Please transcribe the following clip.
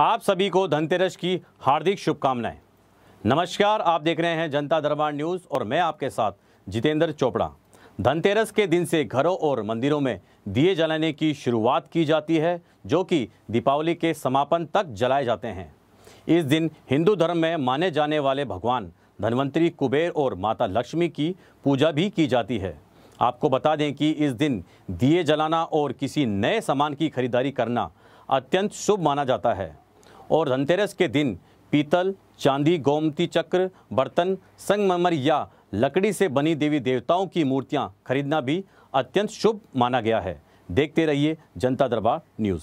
आप सभी को धनतेरस की हार्दिक शुभकामनाएं नमस्कार आप देख रहे हैं जनता दरबार न्यूज़ और मैं आपके साथ जितेंद्र चोपड़ा धनतेरस के दिन से घरों और मंदिरों में दिए जलाने की शुरुआत की जाती है जो कि दीपावली के समापन तक जलाए जाते हैं इस दिन हिंदू धर्म में माने जाने वाले भगवान धनवंतरी कुबेर और माता लक्ष्मी की पूजा भी की जाती है आपको बता दें कि इस दिन दिए जलाना और किसी नए सामान की खरीदारी करना अत्यंत शुभ माना जाता है और धनतेरस के दिन पीतल चांदी गोमती चक्र बर्तन संगमरमर या लकड़ी से बनी देवी देवताओं की मूर्तियां खरीदना भी अत्यंत शुभ माना गया है देखते रहिए जनता दरबार न्यूज़